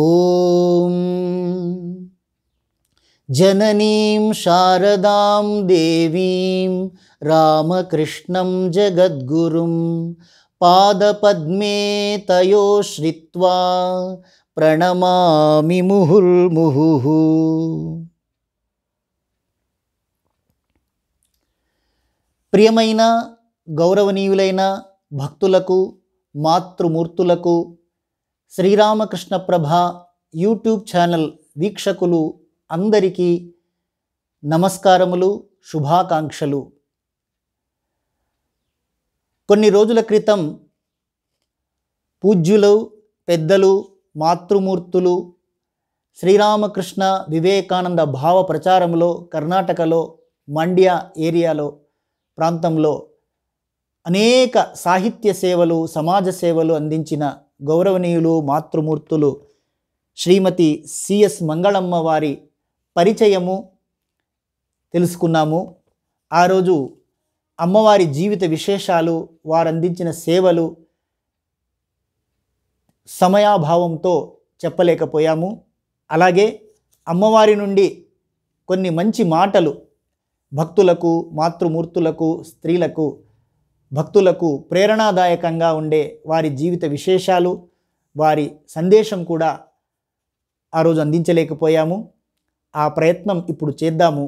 ॐ जननीं शारदां देवीं रामकृष्णं जगद्गुरुं पादपद्मे तयोश्रित्वा प्रणमामि मुहुर्मुहुः ప్రియమైన గౌరవనీయులైన భక్తులకు మాతృమూర్తులకు శ్రీరామకృష్ణ ప్రభ యూట్యూబ్ ఛానల్ వీక్షకులు అందరికీ నమస్కారములు శుభాకాంక్షలు కొన్ని రోజుల క్రితం పూజ్యులు పెద్దలు మాతృమూర్తులు శ్రీరామకృష్ణ వివేకానంద భావ ప్రచారంలో కర్ణాటకలో మండ్య ఏరియాలో ప్రాంతంలో అనేక సాహిత్య సేవలు సమాజ సేవలు అందించిన గౌరవనీయులు మాతృమూర్తులు శ్రీమతి సిఎస్ మంగళమ్మ వారి పరిచయము తెలుసుకున్నాము ఆ రోజు అమ్మవారి జీవిత విశేషాలు వారందించిన సేవలు సమయాభావంతో చెప్పలేకపోయాము అలాగే అమ్మవారి నుండి కొన్ని మంచి మాటలు భక్తులకు మాతృమూర్తులకు స్త్రీలకు భక్తులకు ప్రేరణాదాయకంగా ఉండే వారి జీవిత విశేషాలు వారి సందేశం కూడా ఆ రోజు అందించలేకపోయాము ఆ ప్రయత్నం ఇప్పుడు చేద్దాము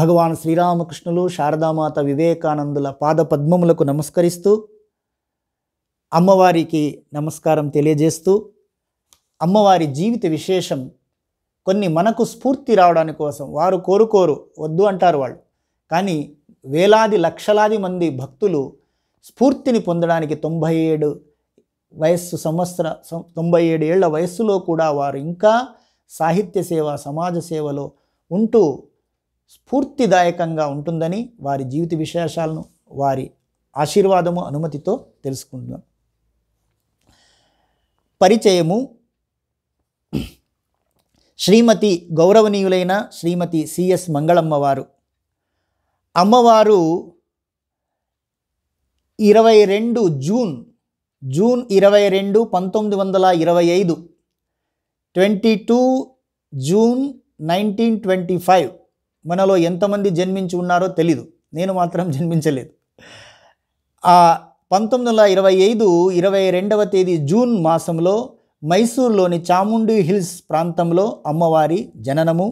భగవాన్ శ్రీరామకృష్ణులు శారదామాత వివేకానందుల పాదపద్మములకు నమస్కరిస్తూ అమ్మవారికి నమస్కారం తెలియజేస్తూ అమ్మవారి జీవిత విశేషం కొన్ని మనకు స్ఫూర్తి రావడానికి కోసం వారు కోరుకోరు వద్దు అంటారు వాళ్ళు కానీ వేలాది లక్షలాది మంది భక్తులు స్ఫూర్తిని పొందడానికి తొంభై ఏడు వయస్సు సంవత్సర తొంభై ఏడు ఏళ్ల వయస్సులో కూడా వారు ఇంకా సాహిత్య సేవ సమాజ సేవలో ఉంటూ స్ఫూర్తిదాయకంగా ఉంటుందని వారి జీవిత విశేషాలను వారి ఆశీర్వాదము అనుమతితో తెలుసుకుంటున్నాం పరిచయము శ్రీమతి గౌరవనీయులైన శ్రీమతి సిఎస్ మంగళమ్మ వారు అమ్మవారు ఇరవై రెండు జూన్ జూన్ ఇరవై రెండు పంతొమ్మిది వందల ఇరవై ఐదు twenty two June nineteen twenty five మనలో ఎంతమంది జన్మించి ఉన్నారో తెలీదు నేను మాత్రం జన్మించలేదు ఆ పంతొమ్మిది వందల ఇరవై ఐదు ఇరవై రెండవ తేదీ జూన్ మాసంలో మైసూర్లోని చాముండి హిల్స్ ప్రాంతంలో అమ్మవారి జననము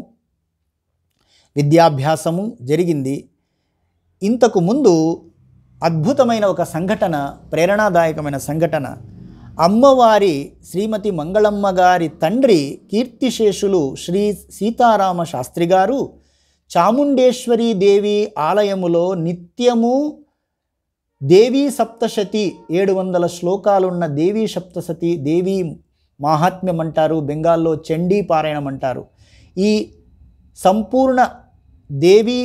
విద్యాభ్యాసము జరిగింది ఇంతకు ముందు అద్భుతమైన ఒక సంఘటన ప్రేరణాదాయకమైన సంఘటన అమ్మవారి శ్రీమతి మంగళమ్మ గారి తండ్రి కీర్తిశేషులు శ్రీ సీతారామ శాస్త్రి గారు చాముండేశ్వరి దేవి ఆలయములో నిత్యము దేవీ సప్తశతి ఏడు వందల శ్లోకాలున్న దేవీ సప్తశతి దేవీ మాహాత్మ్యం అంటారు బెంగాల్లో చండీ పారాయణం అంటారు ఈ సంపూర్ణ దేవీ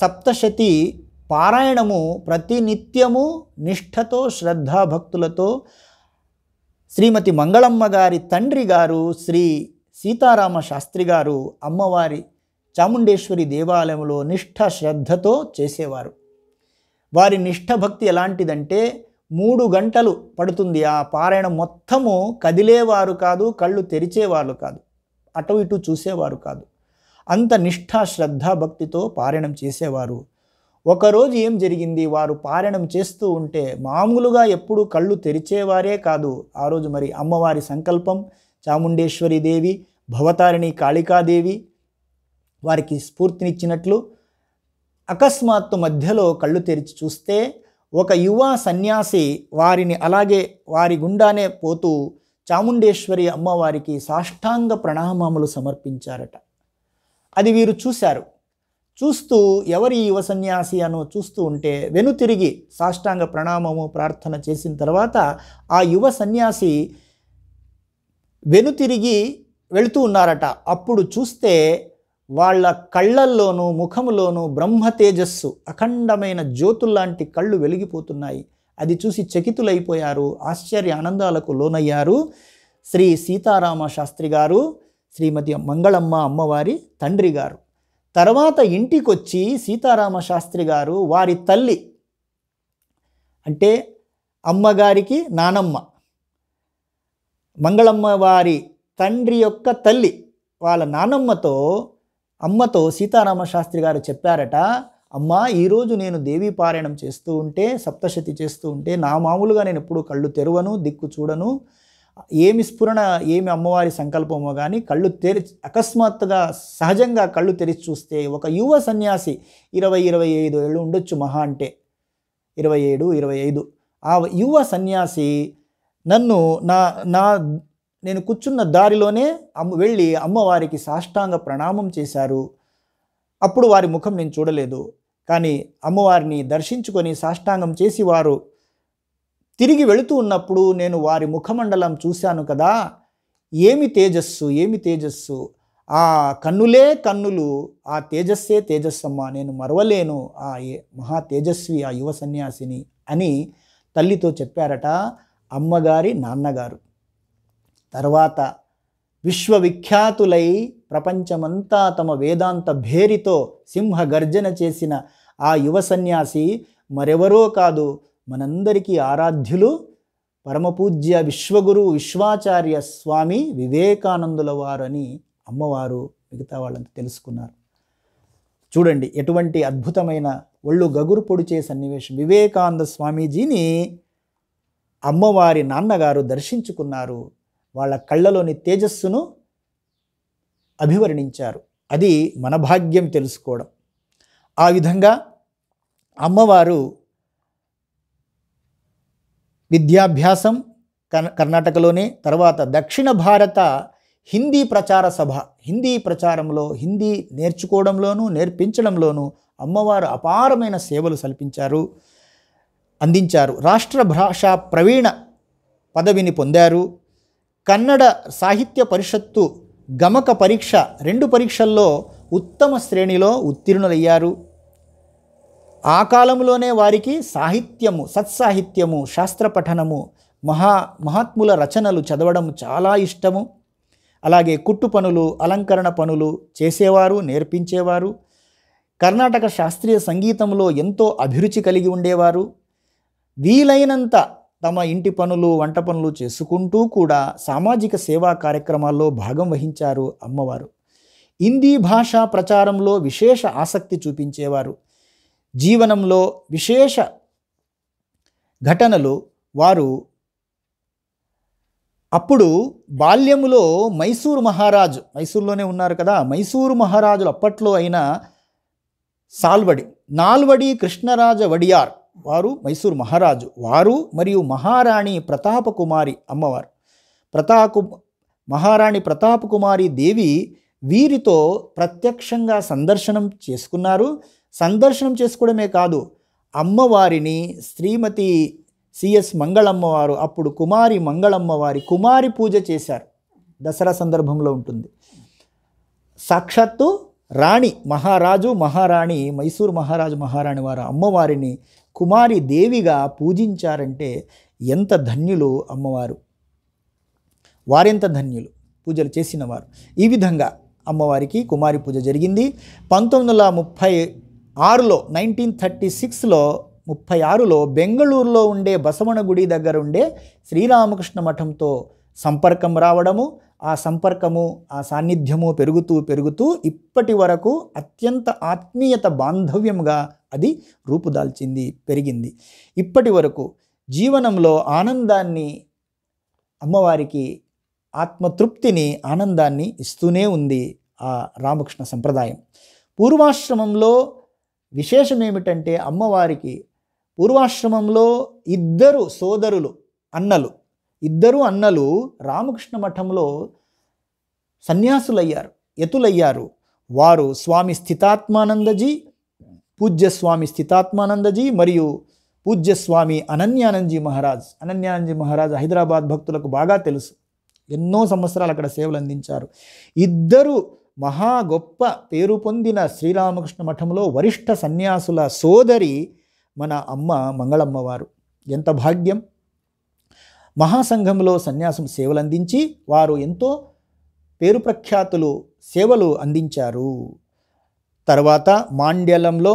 సప్తశతి పారాయణము ప్రతి నిత్యము నిష్ఠతో శ్రద్ధాభక్తులతో శ్రీమతి మంగళమ్మ గారి తండ్రి గారు శ్రీ సీతారామ శాస్త్రి గారు అమ్మవారి చాముండేశ్వరి దేవాలయంలో నిష్ఠ శ్రద్ధతో చేసేవారు వారి నిష్ఠ భక్తి ఎలాంటిదంటే మూడు గంటలు పడుతుంది ఆ పారాయణం మొత్తము కదిలేవారు కాదు కళ్ళు తెరిచేవారు కాదు అటు ఇటు చూసేవారు కాదు అంత నిష్ఠా శ్రద్ధా భక్తితో పారాయణం చేసేవారు ఒకరోజు ఏం జరిగింది వారు పారాయణం చేస్తూ ఉంటే మామూలుగా ఎప్పుడు కళ్ళు తెరిచేవారే కాదు ఆ రోజు మరి అమ్మవారి సంకల్పం చాముండేశ్వరి దేవి భవతారిణి కాళికాదేవి వారికి స్ఫూర్తినిచ్చినట్లు అకస్మాత్తు మధ్యలో కళ్ళు తెరిచి చూస్తే ఒక యువ సన్యాసి వారిని అలాగే వారి గుండానే పోతూ చాముండేశ్వరి అమ్మవారికి సాష్టాంగ ప్రణామాములు సమర్పించారట అది వీరు చూశారు చూస్తూ ఎవరి యువ సన్యాసి అను చూస్తూ ఉంటే వెనుతిరిగి సాష్టాంగ ప్రణామము ప్రార్థన చేసిన తర్వాత ఆ యువ సన్యాసి వెనుతిరిగి వెళుతూ ఉన్నారట అప్పుడు చూస్తే వాళ్ళ కళ్ళల్లోనూ ముఖంలోనూ బ్రహ్మ తేజస్సు అఖండమైన జ్యోతుల్లాంటి కళ్ళు వెలిగిపోతున్నాయి అది చూసి చకితులైపోయారు ఆశ్చర్య ఆనందాలకు లోనయ్యారు శ్రీ సీతారామ శాస్త్రి గారు శ్రీమతి మంగళమ్మ అమ్మవారి తండ్రి గారు తర్వాత ఇంటికొచ్చి సీతారామ శాస్త్రి గారు వారి తల్లి అంటే అమ్మగారికి నానమ్మ మంగళమ్మ వారి తండ్రి యొక్క తల్లి వాళ్ళ నానమ్మతో అమ్మతో సీతారామ శాస్త్రి గారు చెప్పారట అమ్మ ఈరోజు నేను దేవీ పారాయణం చేస్తూ ఉంటే సప్తశతి చేస్తూ ఉంటే నా మామూలుగా నేను ఎప్పుడు కళ్ళు తెరవను దిక్కు చూడను ఏమి స్ఫురణ ఏమి అమ్మవారి సంకల్పమో కానీ కళ్ళు తెరిచి అకస్మాత్తుగా సహజంగా కళ్ళు తెరిచి చూస్తే ఒక యువ సన్యాసి ఇరవై ఇరవై ఐదు ఏళ్ళు ఉండొచ్చు మహా అంటే ఇరవై ఏడు ఇరవై ఐదు ఆ యువ సన్యాసి నన్ను నా నా నేను కూర్చున్న దారిలోనే అమ్మ వెళ్ళి అమ్మవారికి సాష్టాంగ ప్రణామం చేశారు అప్పుడు వారి ముఖం నేను చూడలేదు కానీ అమ్మవారిని దర్శించుకొని సాష్టాంగం చేసి వారు తిరిగి వెళుతూ ఉన్నప్పుడు నేను వారి ముఖమండలం చూశాను కదా ఏమి తేజస్సు ఏమి తేజస్సు ఆ కన్నులే కన్నులు ఆ తేజస్సే తేజస్సమ్మ నేను మరవలేను ఆ మహా తేజస్వి ఆ యువ సన్యాసిని అని తల్లితో చెప్పారట అమ్మగారి నాన్నగారు తర్వాత విశ్వవిఖ్యాతులై ప్రపంచమంతా తమ వేదాంత భేరితో సింహ గర్జన చేసిన ఆ యువ సన్యాసి మరెవరో కాదు మనందరికీ ఆరాధ్యులు పరమపూజ్య విశ్వగురు విశ్వాచార్య స్వామి వివేకానందుల వారు అని అమ్మవారు మిగతా వాళ్ళంతా తెలుసుకున్నారు చూడండి ఎటువంటి అద్భుతమైన ఒళ్ళు గగురు పొడిచే సన్నివేశం వివేకానంద స్వామీజీని అమ్మవారి నాన్నగారు దర్శించుకున్నారు వాళ్ళ కళ్ళలోని తేజస్సును అభివర్ణించారు అది మన భాగ్యం తెలుసుకోవడం ఆ విధంగా అమ్మవారు విద్యాభ్యాసం కర్ణాటకలోనే తర్వాత దక్షిణ భారత హిందీ ప్రచార సభ హిందీ ప్రచారంలో హిందీ నేర్చుకోవడంలోనూ నేర్పించడంలోనూ అమ్మవారు అపారమైన సేవలు సల్పించారు అందించారు రాష్ట్ర భాషా ప్రవీణ పదవిని పొందారు కన్నడ సాహిత్య పరిషత్తు గమక పరీక్ష రెండు పరీక్షల్లో ఉత్తమ శ్రేణిలో ఉత్తీర్ణులయ్యారు ఆ కాలంలోనే వారికి సాహిత్యము సత్సాహిత్యము శాస్త్ర పఠనము మహా మహాత్ముల రచనలు చదవడం చాలా ఇష్టము అలాగే కుట్టు పనులు అలంకరణ పనులు చేసేవారు నేర్పించేవారు కర్ణాటక శాస్త్రీయ సంగీతంలో ఎంతో అభిరుచి కలిగి ఉండేవారు వీలైనంత తమ ఇంటి పనులు వంట పనులు చేసుకుంటూ కూడా సామాజిక సేవా కార్యక్రమాల్లో భాగం వహించారు అమ్మవారు హిందీ భాషా ప్రచారంలో విశేష ఆసక్తి చూపించేవారు జీవనంలో విశేష ఘటనలు వారు అప్పుడు బాల్యములో మైసూరు మహారాజు మైసూరులోనే ఉన్నారు కదా మైసూరు మహారాజులు అప్పట్లో అయిన సాల్వడి నాల్వడి కృష్ణరాజ వడియార్ వారు మైసూరు మహారాజు వారు మరియు మహారాణి ప్రతాపకుమారి అమ్మవారు ప్రతాకు మహారాణి ప్రతాపకుమారి దేవి వీరితో ప్రత్యక్షంగా సందర్శనం చేసుకున్నారు సందర్శనం చేసుకోవడమే కాదు అమ్మవారిని శ్రీమతి సిఎస్ మంగళమ్మవారు అప్పుడు కుమారి మంగళమ్మవారి కుమారి పూజ చేశారు దసరా సందర్భంలో ఉంటుంది సాక్షాత్తు రాణి మహారాజు మహారాణి మైసూరు మహారాజు మహారాణి వారు అమ్మవారిని కుమారి దేవిగా పూజించారంటే ఎంత ధన్యులు అమ్మవారు వారెంత ధన్యులు పూజలు చేసినవారు ఈ విధంగా అమ్మవారికి కుమారి పూజ జరిగింది పంతొమ్మిది వందల ముప్పై ఆరులో నైన్టీన్ థర్టీ సిక్స్లో ముప్పై ఆరులో బెంగళూరులో ఉండే బసవనగుడి దగ్గర ఉండే శ్రీరామకృష్ణ మఠంతో సంపర్కం రావడము ఆ సంపర్కము ఆ సాన్నిధ్యము పెరుగుతూ పెరుగుతూ ఇప్పటి వరకు అత్యంత ఆత్మీయత బాంధవ్యంగా అది రూపుదాల్చింది పెరిగింది ఇప్పటి వరకు జీవనంలో ఆనందాన్ని అమ్మవారికి ఆత్మతృప్తిని ఆనందాన్ని ఇస్తూనే ఉంది ఆ రామకృష్ణ సంప్రదాయం పూర్వాశ్రమంలో విశేషం ఏమిటంటే అమ్మవారికి పూర్వాశ్రమంలో ఇద్దరు సోదరులు అన్నలు ఇద్దరు అన్నలు రామకృష్ణ మఠంలో సన్యాసులయ్యారు ఎతులయ్యారు వారు స్వామి స్థితాత్మానందజీ పూజ్య స్వామి స్థితాత్మానందజీ మరియు పూజ్య స్వామి అనన్యానందజీ మహారాజ్ అనన్యానందజీ మహారాజ్ హైదరాబాద్ భక్తులకు బాగా తెలుసు ఎన్నో సంవత్సరాలు అక్కడ సేవలు అందించారు ఇద్దరు మహా గొప్ప పేరు పొందిన శ్రీరామకృష్ణ మఠంలో వరిష్ఠ సన్యాసుల సోదరి మన అమ్మ మంగళమ్మవారు ఎంత భాగ్యం మహాసంఘంలో సన్యాసం సేవలందించి వారు ఎంతో పేరు ప్రఖ్యాతులు సేవలు అందించారు తర్వాత మాండ్యలంలో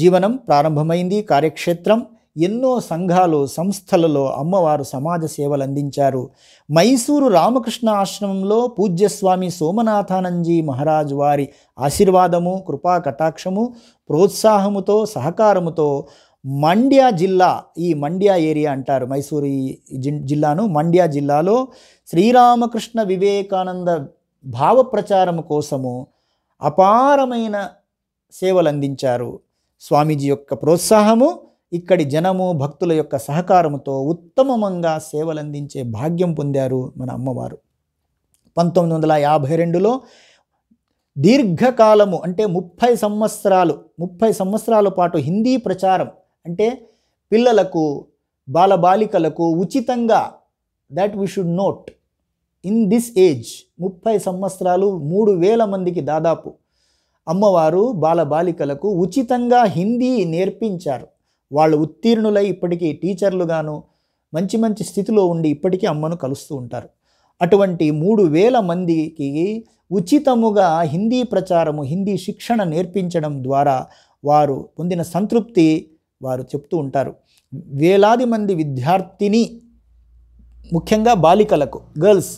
జీవనం ప్రారంభమైంది కార్యక్షేత్రం ఎన్నో సంఘాలు సంస్థలలో అమ్మవారు సమాజ సేవలు అందించారు మైసూరు రామకృష్ణ ఆశ్రమంలో పూజ్యస్వామి సోమనాథానంజీ మహారాజు వారి ఆశీర్వాదము కృపా కటాక్షము ప్రోత్సాహముతో సహకారముతో మండ్యా జిల్లా ఈ మండ్యా ఏరియా అంటారు మైసూరు ఈ జిల్లాను మండ్యా జిల్లాలో శ్రీరామకృష్ణ వివేకానంద భావ ప్రచారం కోసము అపారమైన సేవలు అందించారు స్వామీజీ యొక్క ప్రోత్సాహము ఇక్కడి జనము భక్తుల యొక్క సహకారంతో ఉత్తమంగా సేవలందించే భాగ్యం పొందారు మన అమ్మవారు పంతొమ్మిది వందల యాభై రెండులో దీర్ఘకాలము అంటే ముప్పై సంవత్సరాలు ముప్పై సంవత్సరాల పాటు హిందీ ప్రచారం అంటే పిల్లలకు బాలబాలికలకు ఉచితంగా that we should note in this age ముప్పై సంవత్సరాలు మూడు వేల మందికి దాదాపు అమ్మవారు బాలబాలికలకు ఉచితంగా హిందీ నేర్పించారు వాళ్ళు ఉత్తీర్ణులై ఇప్పటికీ టీచర్లుగాను మంచి మంచి స్థితిలో ఉండి ఇప్పటికీ అమ్మను కలుస్తూ ఉంటారు అటువంటి మూడు వేల మందికి ఉచితముగా హిందీ ప్రచారము హిందీ శిక్షణ నేర్పించడం ద్వారా వారు పొందిన సంతృప్తి వారు చెప్తూ ఉంటారు వేలాది మంది విద్యార్థిని ముఖ్యంగా బాలికలకు గర్ల్స్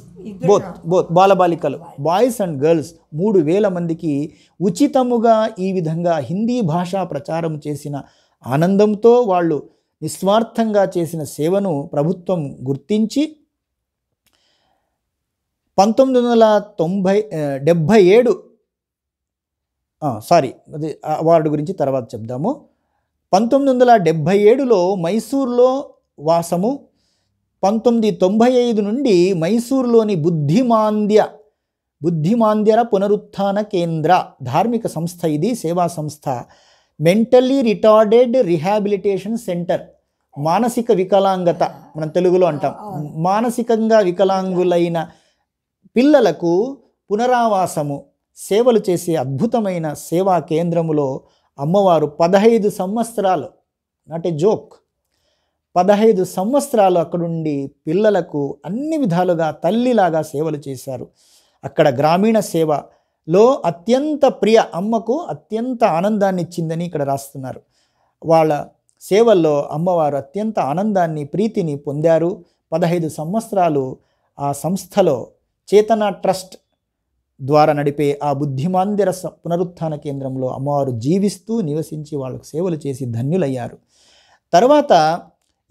బోత్ బోత్ బాలబాలికలు బాయ్స్ అండ్ గర్ల్స్ మూడు వేల మందికి ఉచితముగా ఈ విధంగా హిందీ భాషా ప్రచారం చేసిన ఆనందంతో వాళ్ళు నిస్వార్థంగా చేసిన సేవను ప్రభుత్వం గుర్తించి పంతొమ్మిది వందల తొంభై డెబ్భై ఏడు సారీ అది అవార్డు గురించి తర్వాత చెప్దాము పంతొమ్మిది వందల డెబ్భై ఏడులో మైసూర్లో వాసము పంతొమ్మిది తొంభై ఐదు నుండి మైసూర్లోని బుద్ధిమాంద్య బుద్ధిమాంద్యర పునరుత్థాన కేంద్ర ధార్మిక సంస్థ ఇది సేవా సంస్థ మెంటల్లీ రిటార్డెడ్ రిహాబిలిటేషన్ సెంటర్ మానసిక వికలాంగత మనం తెలుగులో అంటాం మానసికంగా వికలాంగులైన పిల్లలకు పునరావాసము సేవలు చేసే అద్భుతమైన సేవా కేంద్రములో అమ్మవారు పదహైదు సంవత్సరాలు నాట్ ఏ జోక్ పదహైదు సంవత్సరాలు అక్కడుండి పిల్లలకు అన్ని విధాలుగా తల్లిలాగా సేవలు చేశారు అక్కడ గ్రామీణ సేవ లో అత్యంత ప్రియ అమ్మకు అత్యంత ఆనందాన్ని ఇచ్చిందని ఇక్కడ రాస్తున్నారు వాళ్ళ సేవల్లో అమ్మవారు అత్యంత ఆనందాన్ని ప్రీతిని పొందారు పదహైదు సంవత్సరాలు ఆ సంస్థలో చేతన ట్రస్ట్ ద్వారా నడిపే ఆ బుద్ధిమాందిర పునరుత్థాన కేంద్రంలో అమ్మవారు జీవిస్తూ నివసించి వాళ్ళకు సేవలు చేసి ధన్యులయ్యారు తర్వాత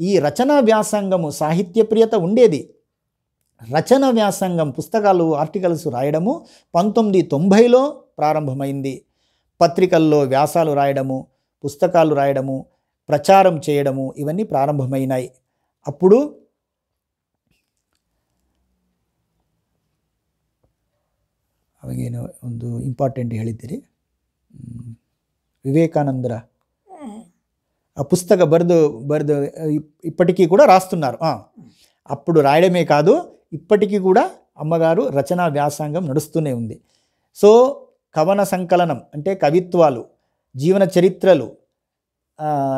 ఈ రచనా వ్యాసంగము సాహిత్య ప్రియత ఉండేది రచన వ్యాసంగం పుస్తకాలు ఆర్టికల్స్ రాయడము పంతొమ్మిది తొంభైలో ప్రారంభమైంది పత్రికల్లో వ్యాసాలు రాయడము పుస్తకాలు రాయడము ప్రచారం చేయడము ఇవన్నీ ప్రారంభమైనాయి అప్పుడు ఇంపార్టెంట్ ಒಂದು ಇಂಪಾರ್ಟೆಂಟ್ ಹೇಳಿದ್ದೀರಿ వివేకానందర ఆ పుస్తక బరదు బరదు ఇప్పటికీ కూడా రాస్తున్నారు అప్పుడు రాయడమే కాదు ఇప్పటికీ కూడా అమ్మగారు రచనా వ్యాసంగం నడుస్తూనే ఉంది సో కవన సంకలనం అంటే కవిత్వాలు జీవన చరిత్రలు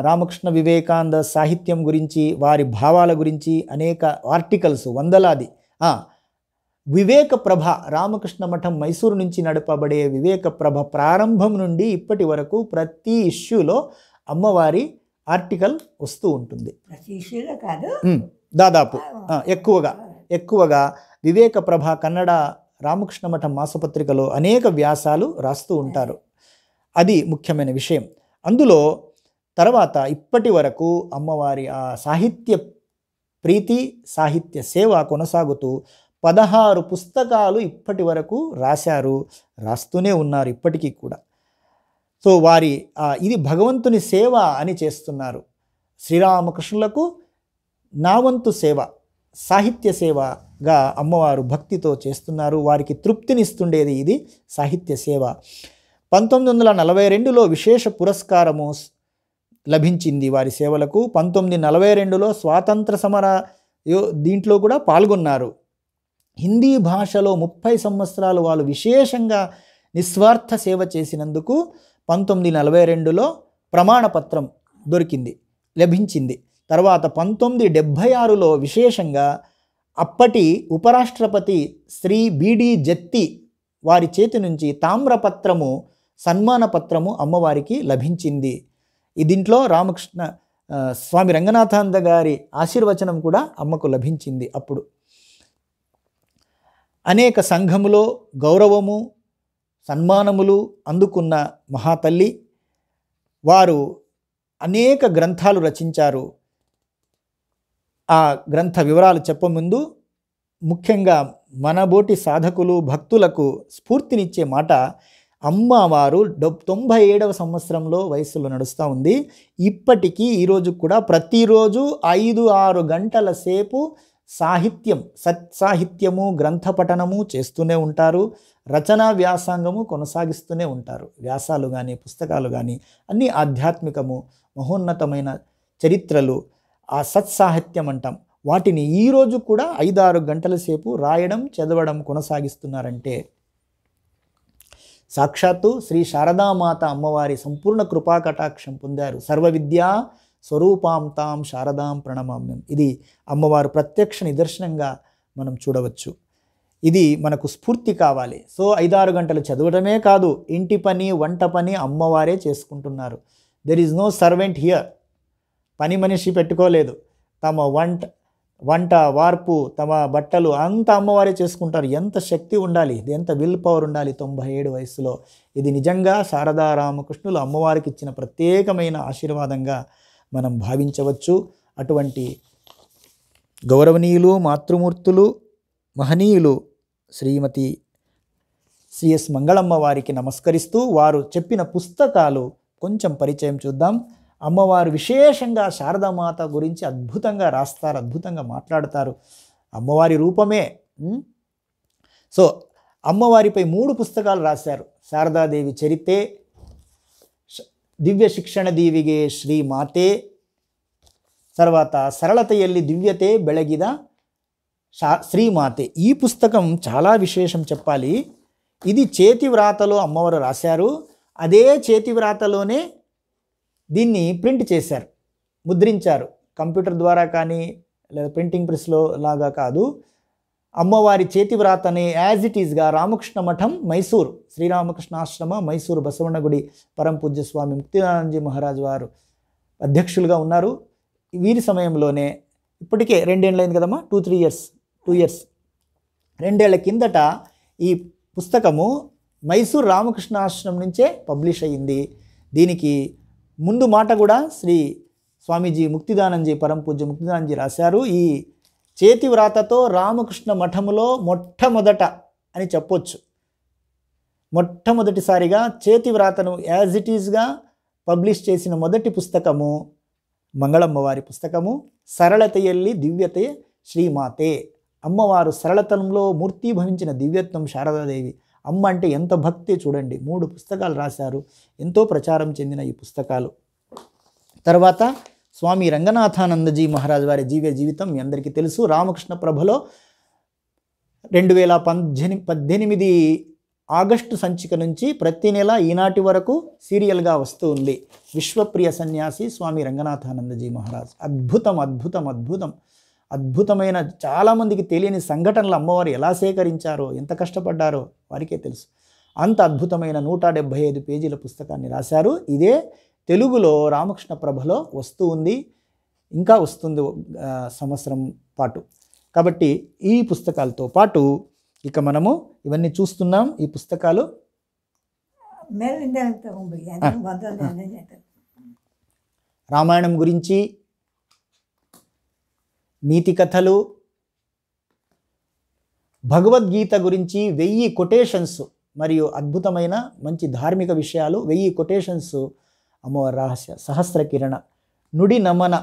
రామకృష్ణ వివేకానంద సాహిత్యం గురించి వారి భావాల గురించి అనేక ఆర్టికల్స్ వందలాది వివేక ప్రభ రామకృష్ణ మఠం మైసూరు నుంచి నడపబడే వివేక ప్రభ ప్రారంభం నుండి ఇప్పటి వరకు ప్రతి ఇష్యూలో అమ్మవారి ఆర్టికల్ వస్తూ ఉంటుంది ప్రతి ఇష్యూలో కాదు దాదాపు ఎక్కువగా ఎక్కువగా వివేక ప్రభ కన్నడ మఠం మాసపత్రికలో అనేక వ్యాసాలు రాస్తూ ఉంటారు అది ముఖ్యమైన విషయం అందులో తర్వాత ఇప్పటి వరకు అమ్మవారి ఆ సాహిత్య ప్రీతి సాహిత్య సేవ కొనసాగుతూ పదహారు పుస్తకాలు ఇప్పటి వరకు రాశారు రాస్తూనే ఉన్నారు ఇప్పటికీ కూడా సో వారి ఇది భగవంతుని సేవ అని చేస్తున్నారు శ్రీరామకృష్ణులకు నావంతు సేవ సాహిత్య సేవగా అమ్మవారు భక్తితో చేస్తున్నారు వారికి తృప్తినిస్తుండేది ఇది సాహిత్య సేవ పంతొమ్మిది వందల నలభై రెండులో విశేష పురస్కారము లభించింది వారి సేవలకు పంతొమ్మిది నలభై రెండులో స్వాతంత్ర సమర దీంట్లో కూడా పాల్గొన్నారు హిందీ భాషలో ముప్పై సంవత్సరాలు వాళ్ళు విశేషంగా నిస్వార్థ సేవ చేసినందుకు పంతొమ్మిది నలభై రెండులో ప్రమాణపత్రం దొరికింది లభించింది తర్వాత పంతొమ్మిది డెబ్భై ఆరులో విశేషంగా అప్పటి ఉపరాష్ట్రపతి శ్రీ బీడీ జత్తి వారి చేతి నుంచి తామ్రపత్రము సన్మాన పత్రము అమ్మవారికి లభించింది దీంట్లో రామకృష్ణ స్వామి రంగనాథానంద గారి ఆశీర్వచనం కూడా అమ్మకు లభించింది అప్పుడు అనేక సంఘములో గౌరవము సన్మానములు అందుకున్న మహాతల్లి వారు అనేక గ్రంథాలు రచించారు ఆ గ్రంథ వివరాలు చెప్పముందు ముఖ్యంగా మనబోటి సాధకులు భక్తులకు స్ఫూర్తినిచ్చే మాట అమ్మవారు డొ తొంభై ఏడవ సంవత్సరంలో వయసులో నడుస్తూ ఉంది ఇప్పటికీ ఈరోజు కూడా ప్రతిరోజు ఐదు ఆరు గంటల సేపు సాహిత్యం సత్ సాహిత్యము గ్రంథ పఠనము చేస్తూనే ఉంటారు రచనా వ్యాసాంగము కొనసాగిస్తూనే ఉంటారు వ్యాసాలు కానీ పుస్తకాలు కానీ అన్నీ ఆధ్యాత్మికము మహోన్నతమైన చరిత్రలు ఆ సత్సాహిత్యం అంటాం వాటిని ఈరోజు కూడా ఐదారు గంటల సేపు రాయడం చదవడం కొనసాగిస్తున్నారంటే సాక్షాత్తు శ్రీ శారదామాత అమ్మవారి సంపూర్ణ కృపా కటాక్షం పొందారు సర్వ విద్యా స్వరూపాం తాం శారదాం ప్రణమామ్యం ఇది అమ్మవారు ప్రత్యక్ష నిదర్శనంగా మనం చూడవచ్చు ఇది మనకు స్ఫూర్తి కావాలి సో ఐదారు గంటలు చదవడమే కాదు ఇంటి పని వంట పని అమ్మవారే చేసుకుంటున్నారు there is no servant here పని మనిషి పెట్టుకోలేదు తమ వంట వంట వార్పు తమ బట్టలు అంత అమ్మవారే చేసుకుంటారు ఎంత శక్తి ఉండాలి ఇది ఎంత విల్ పవర్ ఉండాలి తొంభై ఏడు వయసులో ఇది నిజంగా శారదా రామకృష్ణులు అమ్మవారికి ఇచ్చిన ప్రత్యేకమైన ఆశీర్వాదంగా మనం భావించవచ్చు అటువంటి గౌరవనీయులు మాతృమూర్తులు మహనీయులు శ్రీమతి సిఎస్ మంగళమ్మ వారికి నమస్కరిస్తూ వారు చెప్పిన పుస్తకాలు కొంచెం పరిచయం చూద్దాం అమ్మవారు విశేషంగా శారదామాత గురించి అద్భుతంగా రాస్తారు అద్భుతంగా మాట్లాడతారు అమ్మవారి రూపమే సో అమ్మవారిపై మూడు పుస్తకాలు రాశారు శారదాదేవి చరితే దివ్య శిక్షణ దీవిగే శ్రీమాతే తర్వాత సరళతయల్లి దివ్యతే బెళగిద శా శ్రీమాతే ఈ పుస్తకం చాలా విశేషం చెప్పాలి ఇది చేతివ్రాతలో అమ్మవారు రాశారు అదే చేతివ్రాతలోనే దీన్ని ప్రింట్ చేశారు ముద్రించారు కంప్యూటర్ ద్వారా కానీ లేదా ప్రింటింగ్ ప్రెస్లో లాగా కాదు అమ్మవారి చేతివ్రాత అనే యాజ్ ఇట్ ఈజ్గా రామకృష్ణ మఠం మైసూరు శ్రీరామకృష్ణ ఆశ్రమ మైసూరు బసవన్నగుడి పరంపూజ్య స్వామి ముక్తిదానందజీ మహారాజ్ వారు అధ్యక్షులుగా ఉన్నారు వీరి సమయంలోనే ఇప్పటికే రెండేళ్ళైంది కదమ్మా two three years two years రెండేళ్ల కిందట ఈ పుస్తకము మైసూరు రామకృష్ణ ఆశ్రమం నుంచే పబ్లిష్ అయ్యింది దీనికి ముందు మాట కూడా శ్రీ స్వామీజీ ముక్తిదానంజీ పరం పూజ్య ముక్తిదానంజీ రాశారు ఈ చేతి వ్రాతతో రామకృష్ణ మఠములో మొట్టమొదట అని చెప్పొచ్చు మొట్టమొదటిసారిగా చేతి వ్రాతను యాజ్ ఇట్ ఈజ్గా పబ్లిష్ చేసిన మొదటి పుస్తకము మంగళమ్మవారి పుస్తకము సరళతయల్లి దివ్యతే శ్రీమాతే అమ్మవారు సరళతనంలో మూర్తి భవించిన దివ్యత్వం శారదాదేవి అమ్మ అంటే ఎంత భక్తి చూడండి మూడు పుస్తకాలు రాశారు ఎంతో ప్రచారం చెందిన ఈ పుస్తకాలు తర్వాత స్వామి రంగనాథానందజీ మహారాజ్ వారి జీవ జీవితం మీ అందరికీ తెలుసు రామకృష్ణ ప్రభలో రెండు వేల పద్దెని పద్దెనిమిది ఆగస్టు సంచిక నుంచి ప్రతి నెల ఈనాటి వరకు సీరియల్గా వస్తూ ఉంది విశ్వప్రియ సన్యాసి స్వామి రంగనాథానందజీ మహారాజ్ అద్భుతం అద్భుతం అద్భుతం అద్భుతమైన చాలామందికి తెలియని సంఘటనలు అమ్మవారు ఎలా సేకరించారో ఎంత కష్టపడ్డారో వారికే తెలుసు అంత అద్భుతమైన నూట డెబ్భై ఐదు పేజీల పుస్తకాన్ని రాశారు ఇదే తెలుగులో రామకృష్ణ ప్రభలో వస్తూ ఉంది ఇంకా వస్తుంది సంవత్సరం పాటు కాబట్టి ఈ పుస్తకాలతో పాటు ఇక మనము ఇవన్నీ చూస్తున్నాం ఈ పుస్తకాలు రామాయణం గురించి నీతి కథలు భగవద్గీత గురించి వెయ్యి కొటేషన్స్ మరియు అద్భుతమైన మంచి ధార్మిక విషయాలు వెయ్యి కొటేషన్స్ అమ్మవారి రహస్య సహస్ర కిరణ నుడి నమన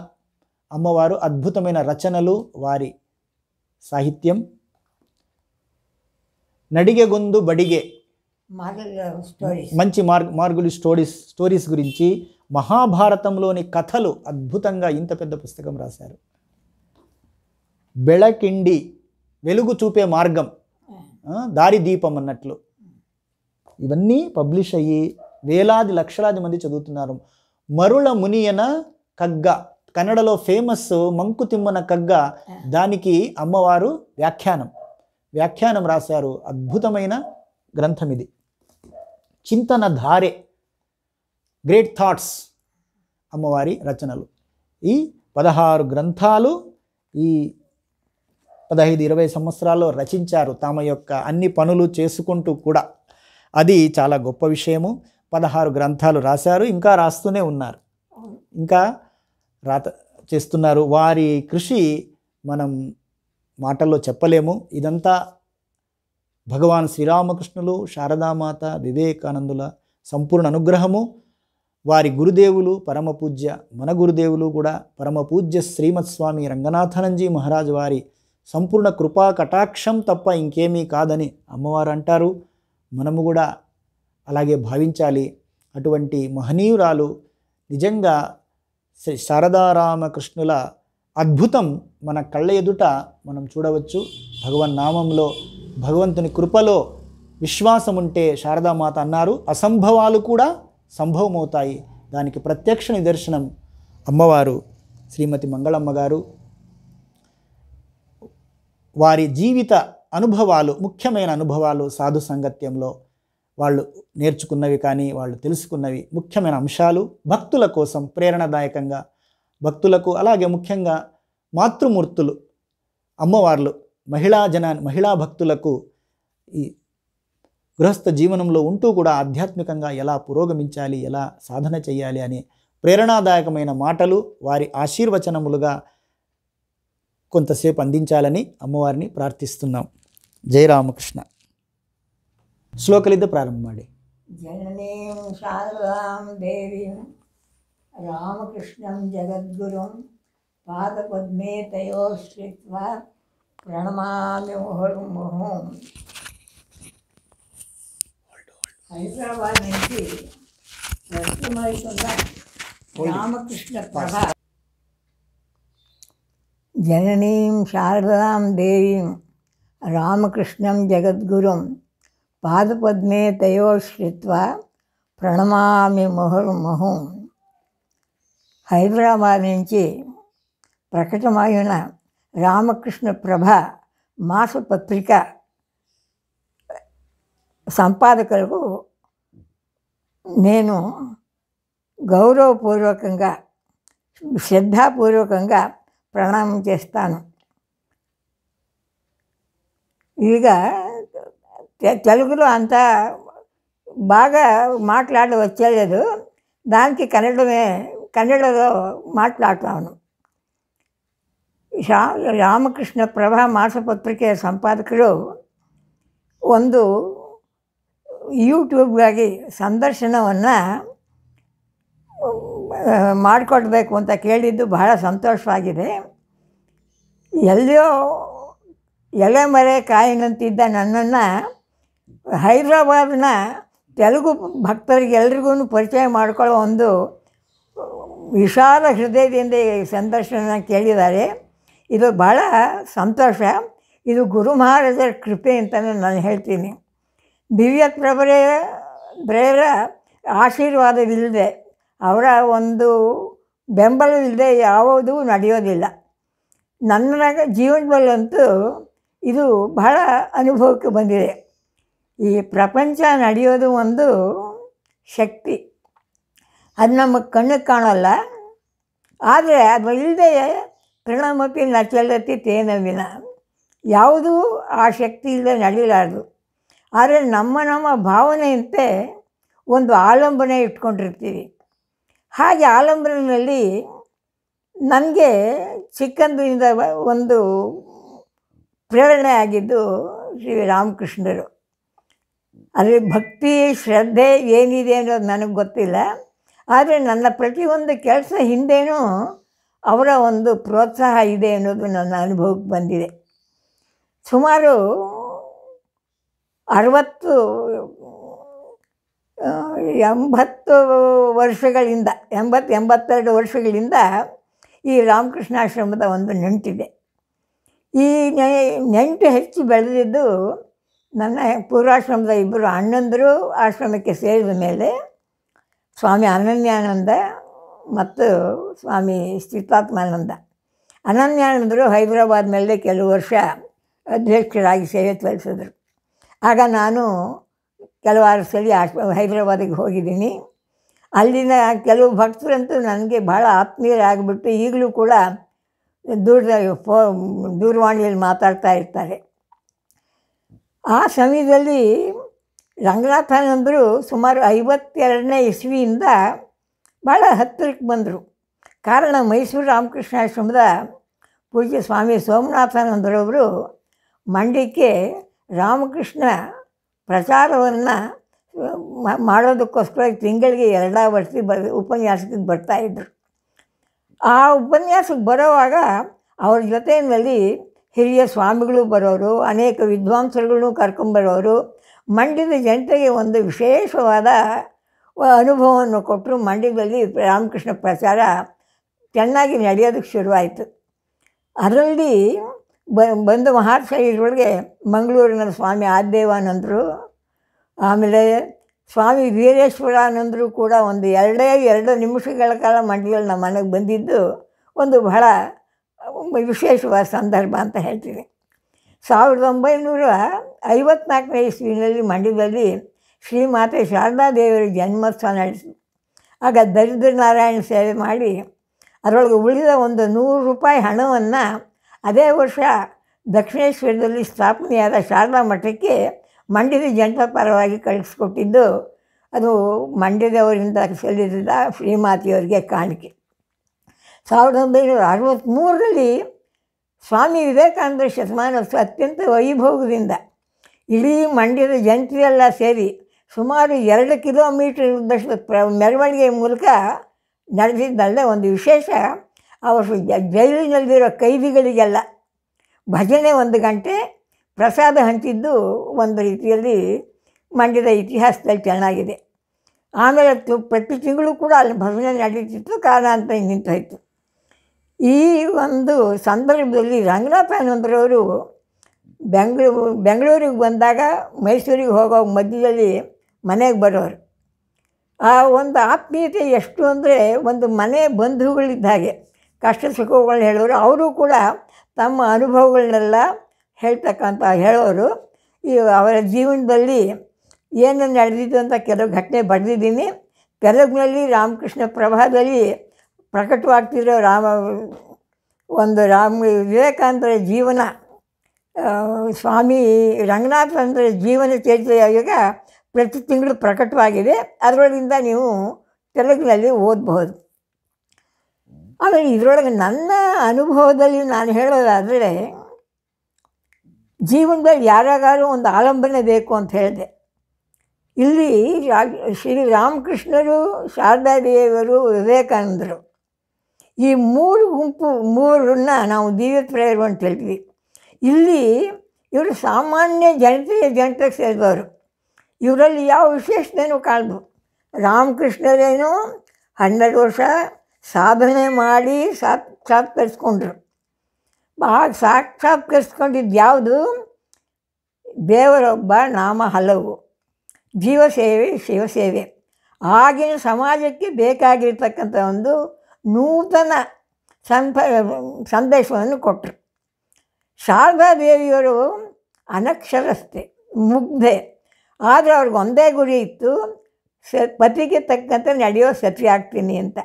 అమ్మవారు అద్భుతమైన రచనలు వారి సాహిత్యం నడిగే గొందు బడిగే మంచి మార్గ మార్గులు స్టోరీస్ స్టోరీస్ గురించి మహాభారతంలోని కథలు అద్భుతంగా ఇంత పెద్ద పుస్తకం రాశారు బెళకిండి వెలుగు చూపే మార్గం దారి దీపం అన్నట్లు ఇవన్నీ పబ్లిష్ అయ్యి వేలాది లక్షలాది మంది చదువుతున్నారు మరుళ మునియన కగ్గ కన్నడలో ఫేమస్ మంకుతిమ్మన కగ్గ దానికి అమ్మవారు వ్యాఖ్యానం వ్యాఖ్యానం రాశారు అద్భుతమైన గ్రంథం ఇది చింతన ధారే గ్రేట్ థాట్స్ అమ్మవారి రచనలు ఈ పదహారు గ్రంథాలు ఈ పదహైదు ఇరవై సంవత్సరాల్లో రచించారు తమ యొక్క అన్ని పనులు చేసుకుంటూ కూడా అది చాలా గొప్ప విషయము పదహారు గ్రంథాలు రాశారు ఇంకా రాస్తూనే ఉన్నారు ఇంకా రాత చేస్తున్నారు వారి కృషి మనం మాటల్లో చెప్పలేము ఇదంతా భగవాన్ శ్రీరామకృష్ణులు శారదామాత వివేకానందుల సంపూర్ణ అనుగ్రహము వారి గురుదేవులు పరమ పూజ్య మన గురుదేవులు కూడా పరమ పూజ్య శ్రీమత్స్వామి రంగనాథనంజీ మహారాజు వారి సంపూర్ణ కృపా కటాక్షం తప్ప ఇంకేమీ కాదని అమ్మవారు అంటారు మనము కూడా అలాగే భావించాలి అటువంటి మహనీయురాలు నిజంగా శ్రీ శారదారామకృష్ణుల అద్భుతం మన కళ్ళ ఎదుట మనం చూడవచ్చు భగవన్ నామంలో భగవంతుని కృపలో విశ్వాసం ఉంటే శారదామాత అన్నారు అసంభవాలు కూడా సంభవమవుతాయి దానికి ప్రత్యక్ష నిదర్శనం అమ్మవారు శ్రీమతి మంగళమ్మ గారు వారి జీవిత అనుభవాలు ముఖ్యమైన అనుభవాలు సాధు సంగత్యంలో వాళ్ళు నేర్చుకున్నవి కానీ వాళ్ళు తెలుసుకున్నవి ముఖ్యమైన అంశాలు భక్తుల కోసం ప్రేరణదాయకంగా భక్తులకు అలాగే ముఖ్యంగా మాతృమూర్తులు అమ్మవార్లు మహిళా జనా మహిళా భక్తులకు ఈ గృహస్థ జీవనంలో ఉంటూ కూడా ఆధ్యాత్మికంగా ఎలా పురోగమించాలి ఎలా సాధన చేయాలి అనే ప్రేరణాదాయకమైన మాటలు వారి ఆశీర్వచనములుగా కొంతసేపు అందించాలని అమ్మవారిని ప్రార్థిస్తున్నాం జై రామకృష్ణ శ్లోకలిద్ద ప్రారంభమాడి జననీం శారదాం దేవీం రామకృష్ణం జగద్గురుం పాదపద్మేతయో శ్రీత్వా ప్రణమామి హైదరాబాద్ నుంచి రామకృష్ణ ప్రభా జననీం శారదాం దేవీం రామకృష్ణం జగద్గురుం పాదపద్మే తయోశ్రిత్వా ప్రణమామి ముహుర్ముహుం హైదరాబాద్ నుంచి ప్రకటమైన రామకృష్ణ ప్రభ మాసపత్రిక సంపాదకులకు నేను గౌరవపూర్వకంగా శ్రద్ధాపూర్వకంగా ప్రణామం చేస్తాను ఇక తెలుగులో అంత బాగా మాట్లాడ వచ్చేలేదు దానికి కన్నడమే కన్నడలో మాట్లాడతాను రామకృష్ణ ప్రభ ಮಾಸಪತ್ರಿಕೆಯ సంపాదకుడు ಒಂದು ಯೂಟ್ಯೂಬ್ಗಾಗಿ ಸಂದರ್ಶನವನ್ನು ಮಾಡಿಕೊಡ್ಬೇಕು ಅಂತ ಕೇಳಿದ್ದು ಬಹಳ ಸಂತೋಷವಾಗಿದೆ ಎಲ್ಲಿಯೋ ಎಲೆ ಮರೆ ಕಾಯಿನಂತಿದ್ದ ನನ್ನನ್ನು ಹೈದ್ರಾಬಾದ್ನ ತೆಲುಗು ಭಕ್ತರಿಗೆಲ್ರಿಗೂ ಪರಿಚಯ ಮಾಡಿಕೊಳ್ಳೋ ಒಂದು ವಿಶಾಲ ಹೃದಯದಿಂದ ಈ ಸಂದರ್ಶನ ಕೇಳಿದ್ದಾರೆ ಇದು ಭಾಳ ಸಂತೋಷ ಇದು ಗುರು ಮಹಾರಾಜರ ಕೃಪೆ ಅಂತಲೇ ನಾನು ಹೇಳ್ತೀನಿ ದಿವ್ಯ ಪ್ರಭರೇ ಪ್ರೇರ ಆಶೀರ್ವಾದವಿಲ್ಲದೆ ಅವರ ಒಂದು ಬೆಂಬಲವಿಲ್ಲದೆ ಯಾವುದೂ ನಡೆಯೋದಿಲ್ಲ ನನ್ನ ಜೀವನದಲ್ಲಂತೂ ಇದು ಬಹಳ ಅನುಭವಕ್ಕೆ ಬಂದಿದೆ ಈ ಪ್ರಪಂಚ ನಡೆಯೋದು ಒಂದು ಶಕ್ತಿ ಅದು ನಮ್ಮ ಕಣ್ಣಿಗೆ ಕಾಣಲ್ಲ ಆದರೆ ಅದು ಇಲ್ಲದೆ ಪರಿಣಾಮಪಿ ನಚಲತಿ ತೇನವಿನ ಯಾವುದೂ ಆ ಶಕ್ತಿ ಇಲ್ಲದೆ ನಡೀಲಾರದು ಆದರೆ ನಮ್ಮ ನಮ್ಮ ಭಾವನೆಯಂತೆ ಒಂದು ಆಲಂಬನೆ ಇಟ್ಕೊಂಡಿರ್ತೀವಿ ಹಾಗೆ ಆಲಂಬ್ರಿನಲ್ಲಿ ನನಗೆ ಚಿಕ್ಕಂದಿನಿಂದ ಒಂದು ಪ್ರೇರಣೆ ಆಗಿದ್ದು ಶ್ರೀ ರಾಮಕೃಷ್ಣರು ಅಲ್ಲಿ ಭಕ್ತಿ ಶ್ರದ್ಧೆ ಏನಿದೆ ಅನ್ನೋದು ನನಗೆ ಗೊತ್ತಿಲ್ಲ ಆದರೆ ನನ್ನ ಪ್ರತಿಯೊಂದು ಕೆಲಸ ಹಿಂದೇನೂ ಅವರ ಒಂದು ಪ್ರೋತ್ಸಾಹ ಇದೆ ಅನ್ನೋದು ನನ್ನ ಅನುಭವಕ್ಕೆ ಬಂದಿದೆ ಸುಮಾರು ಅರವತ್ತು ಎಂಬತ್ತು ವರ್ಷಗಳಿಂದ ಎಂಬತ್ತು ಎಂಬತ್ತೆರಡು ವರ್ಷಗಳಿಂದ ಈ ರಾಮಕೃಷ್ಣಾಶ್ರಮದ ಒಂದು ನೆಂಟಿದೆ ಈ ನೆಂಟು ಹೆಚ್ಚು ಬೆಳೆದಿದ್ದು ನನ್ನ ಪೂರ್ವಾಶ್ರಮದ ಇಬ್ಬರು ಅಣ್ಣಂದರು ಆಶ್ರಮಕ್ಕೆ ಸೇರಿದ ಮೇಲೆ ಸ್ವಾಮಿ ಅನನ್ಯಾನಂದ ಮತ್ತು ಸ್ವಾಮಿ ಸ್ಥಿತಾತ್ಮಾನಂದ ಅನನ್ಯಾನಂದರು ಹೈದರಾಬಾದ್ ಮೇಲೆ ಕೆಲವು ವರ್ಷ ಅಧ್ಯಕ್ಷರಾಗಿ ಸೇವೆ ತೋರಿಸಿದರು ಆಗ ನಾನು ಕೆಲವಾರು ಸಲ ಹೈದರಾಬಾದಿಗೆ ಹೋಗಿದ್ದೀನಿ ಅಲ್ಲಿನ ಕೆಲವು ಭಕ್ತರಂತೂ ನನಗೆ ಭಾಳ ಆತ್ಮೀಯರಾಗಿಬಿಟ್ಟು ಈಗಲೂ ಕೂಡ ದೂರದ ಫೋ ದೂರವಾಣಿಯಲ್ಲಿ ಮಾತಾಡ್ತಾ ಇರ್ತಾರೆ ಆ ಸಮಯದಲ್ಲಿ ರಂಗನಾಥನಂದರು ಸುಮಾರು ಐವತ್ತೆರಡನೇ ಇಸ್ವಿಯಿಂದ ಭಾಳ ಹತ್ತಿರಕ್ಕೆ ಬಂದರು ಕಾರಣ ಮೈಸೂರು ರಾಮಕೃಷ್ಣ ಆಶ್ರಮದ ಪೂಜ್ಯ ಸ್ವಾಮಿ ಸೋಮನಾಥಾನಂದರವರು ಮಂಡ್ಯಕ್ಕೆ ರಾಮಕೃಷ್ಣ ಪ್ರಚಾರವನ್ನು ಮಾಡೋದಕ್ಕೋಸ್ಕರ ತಿಂಗಳಿಗೆ ಎರಡಾ ವರ್ಷ ಬ ಉಪನ್ಯಾಸಕ್ಕೆ ಬರ್ತಾಯಿದ್ರು ಆ ಉಪನ್ಯಾಸಕ್ಕೆ ಬರೋವಾಗ ಅವ್ರ ಜೊತೆಯಲ್ಲಿ ಹಿರಿಯ ಸ್ವಾಮಿಗಳು ಬರೋರು ಅನೇಕ ವಿದ್ವಾಂಸರುಗಳನ್ನು ಕರ್ಕೊಂಬರೋರು ಮಂಡ್ಯದ ಜನತೆಗೆ ಒಂದು ವಿಶೇಷವಾದ ಅನುಭವವನ್ನು ಕೊಟ್ಟರು ಮಂಡ್ಯದಲ್ಲಿ ರಾಮಕೃಷ್ಣ ಪ್ರಚಾರ ಚೆನ್ನಾಗಿ ನಡೆಯೋದಕ್ಕೆ ಶುರುವಾಯಿತು ಅದರಲ್ಲಿ ಬ ಬಂದು ಇದರೊಳಗೆ ಮಂಗಳೂರಿನ ಸ್ವಾಮಿ ಆದ್ದೇವಾನಂದರು ಆಮೇಲೆ ಸ್ವಾಮಿ ವೀರೇಶ್ವರಾನಂದರು ಕೂಡ ಒಂದು ಎರಡೇ ಎರಡು ನಿಮಿಷಗಳ ಕಾಲ ಮಂಡ್ಯದಲ್ಲಿ ನಮ್ಮ ಮನೆಗೆ ಬಂದಿದ್ದು ಒಂದು ಬಹಳ ವಿಶೇಷವಾದ ಸಂದರ್ಭ ಅಂತ ಹೇಳ್ತೀನಿ ಸಾವಿರದ ಒಂಬೈನೂರ ಐವತ್ನಾಲ್ಕನೇ ಇಸ್ವಿನಲ್ಲಿ ಮಂಡ್ಯದಲ್ಲಿ ಶ್ರೀಮಾತೆ ಶಾರದಾದೇವಿಯ ಜನ್ಮೋತ್ಸವ ನಡೆಸಿ ಆಗ ದರಿದ್ರ ನಾರಾಯಣ ಸೇವೆ ಮಾಡಿ ಅದರೊಳಗೆ ಉಳಿದ ಒಂದು ನೂರು ರೂಪಾಯಿ ಹಣವನ್ನು ಅದೇ ವರ್ಷ ದಕ್ಷಿಣೇಶ್ವರದಲ್ಲಿ ಸ್ಥಾಪನೆಯಾದ ಶಾರದಾ ಮಠಕ್ಕೆ ಮಂಡ್ಯದ ಜಂಟ ಪರವಾಗಿ ಕಳಿಸ್ಕೊಟ್ಟಿದ್ದು ಅದು ಮಂಡ್ಯದವರಿಂದ ಸಲ್ಲಿಸಿದ ಶ್ರೀಮಾತಿಯವರಿಗೆ ಕಾಣಿಕೆ ಸಾವಿರದ ಒಂಬೈನೂರ ಅರವತ್ತ್ಮೂರರಲ್ಲಿ ಸ್ವಾಮಿ ವಿವೇಕಾನಂದ ಶತಮಾನೋತ್ಸವ ಅತ್ಯಂತ ವೈಭೋಗದಿಂದ ಇಡೀ ಮಂಡ್ಯದ ಜಂಟಿಯೆಲ್ಲ ಸೇರಿ ಸುಮಾರು ಎರಡು ಕಿಲೋಮೀಟರ್ ದಷ್ಟು ಪ್ರ ಮೆರವಣಿಗೆ ಮೂಲಕ ನಡೆದಿದ್ದಲ್ಲದೆ ಒಂದು ವಿಶೇಷ ಅವರು ಜೈಲಿನಲ್ಲಿರೋ ಕೈದಿಗಳಿಗೆಲ್ಲ ಭಜನೆ ಒಂದು ಗಂಟೆ ಪ್ರಸಾದ ಹಂಚಿದ್ದು ಒಂದು ರೀತಿಯಲ್ಲಿ ಮಂಡ್ಯದ ಇತಿಹಾಸದಲ್ಲಿ ಚೆನ್ನಾಗಿದೆ ಆಮೇಲೆ ಪ್ರತಿ ತಿಂಗಳು ಕೂಡ ಅಲ್ಲಿ ಭಜನೆ ನಡೀತಿತ್ತು ಕಾರಣ ನಿಂತು ನಿಂತಾಯಿತು ಈ ಒಂದು ಸಂದರ್ಭದಲ್ಲಿ ರಂಗನಾಥನಂದ್ರವರು ಬೆಂಗಳೂರು ಬೆಂಗಳೂರಿಗೆ ಬಂದಾಗ ಮೈಸೂರಿಗೆ ಹೋಗೋ ಮಧ್ಯದಲ್ಲಿ ಮನೆಗೆ ಬರೋರು ಆ ಒಂದು ಆತ್ಮೀಯತೆ ಎಷ್ಟು ಅಂದರೆ ಒಂದು ಮನೆ ಬಂಧುಗಳಿದ್ದ ಹಾಗೆ ಕಷ್ಟ ಸುಖಗಳನ್ನ ಹೇಳೋರು ಅವರು ಕೂಡ ತಮ್ಮ ಅನುಭವಗಳನ್ನೆಲ್ಲ ಹೇಳ್ತಕ್ಕಂಥ ಹೇಳೋರು ಈ ಅವರ ಜೀವನದಲ್ಲಿ ಏನು ನಡೆದಿದ್ದು ಅಂತ ಕೆಲವು ಘಟನೆ ಬರೆದಿದ್ದೀನಿ ತೆಲುಗಿನಲ್ಲಿ ರಾಮಕೃಷ್ಣ ಪ್ರಭಾದಲ್ಲಿ ಪ್ರಕಟವಾಗ್ತಿರೋ ರಾಮ ಒಂದು ರಾಮ ವಿವೇಕಾನಂದರ ಜೀವನ ಸ್ವಾಮಿ ರಂಗನಾಥಂದ್ರ ಜೀವನ ಚರಿತ್ರೆಯ ಈಗ ಪ್ರತಿ ತಿಂಗಳು ಪ್ರಕಟವಾಗಿದೆ ಅದರೊಳಗಿಂದ ನೀವು ತೆಲುಗಿನಲ್ಲಿ ಓದಬಹುದು ಆಮೇಲೆ ಇದರೊಳಗೆ ನನ್ನ ಅನುಭವದಲ್ಲಿ ನಾನು ಹೇಳೋದಾದರೆ ಜೀವನದಲ್ಲಿ ಯಾರಿಗಾದ್ರೂ ಒಂದು ಆಲಂಬನೆ ಬೇಕು ಅಂತ ಹೇಳಿದೆ ಇಲ್ಲಿ ಶ್ರೀ ರಾಮಕೃಷ್ಣರು ಶಾರದಾದೇವರು ವಿವೇಕಾನಂದರು ಈ ಮೂರು ಗುಂಪು ಮೂರನ್ನ ನಾವು ದಿವ್ಯ ಪ್ರೇಯರು ಅಂತ ಹೇಳ್ತೀವಿ ಇಲ್ಲಿ ಇವರು ಸಾಮಾನ್ಯ ಜನತೆಯ ಜನತೆಗೆ ಸೇರಿದವರು ಇವರಲ್ಲಿ ಯಾವ ವಿಶೇಷತೆಯೂ ಕಾಣ್ಬೋದು ರಾಮಕೃಷ್ಣರೇನು ಹನ್ನೆರಡು ವರ್ಷ ಸಾಧನೆ ಮಾಡಿ ಸಾಕ್ಷಾತ್ಕರಿಸ್ಕೊಂಡ್ರು ಸಾತ್ಕರಿಸ್ಕೊಂಡ್ರು ಸಾಕ್ಷಾತ್ಕರಿಸ್ಕೊಂಡಿದ್ದು ಯಾವುದು ದೇವರೊಬ್ಬ ನಾಮ ಹಲವು ಜೀವಸೇವೆ ಶಿವಸೇವೆ ಆಗಿನ ಸಮಾಜಕ್ಕೆ ಬೇಕಾಗಿರ್ತಕ್ಕಂಥ ಒಂದು ನೂತನ ಸಂಪ ಸಂದೇಶವನ್ನು ಕೊಟ್ಟರು ಶಾರದಾದೇವಿಯವರು ಅನಕ್ಷರಸ್ಥೆ ಮುಗ್ಧೆ ಆದರೆ ಅವ್ರಿಗೆ ಒಂದೇ ಗುರಿ ಇತ್ತು ಸ ಪತಿಗೆ ತಕ್ಕಂತೆ ನಡೆಯೋ ಸತಿ ಆಗ್ತೀನಿ ಅಂತ